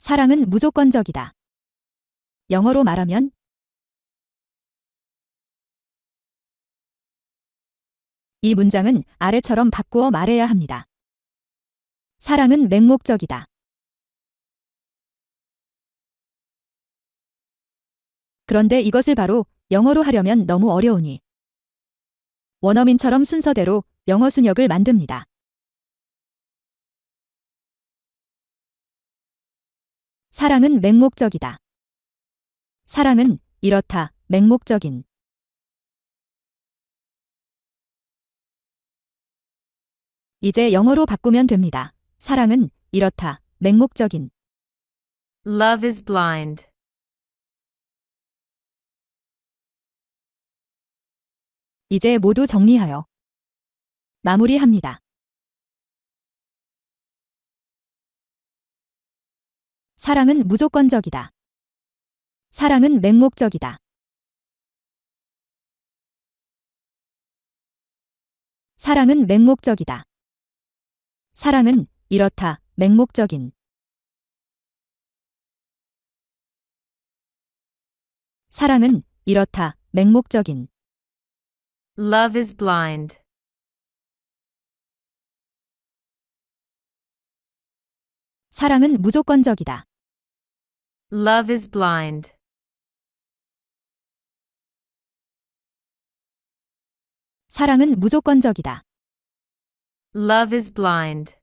사랑은 무조건적이다. 영어로 말하면 이 문장은 아래처럼 바꾸어 말해야 합니다. 사랑은 맹목적이다. 그런데 이것을 바로 영어로 하려면 너무 어려우니 원어민처럼 순서대로 영어 순역을 만듭니다. 사랑은 맹목적이다. 사랑은 이렇다, 맹목적인. 이제 영어로 바꾸면 됩니다. 사랑은 이렇다, 맹목적인. Love is blind. 이제 모두 정리하여 마무리합니다. 사랑은 무조건적이다. 사랑은 맹목적이다. 사랑은 맹목적이다. 사랑은 이렇다, 맹목적인. 사랑은 이렇다, 맹목적인. Love is blind. 사랑은 무조건적이다. Love is blind. 사랑은 무조건적이다. Love is blind.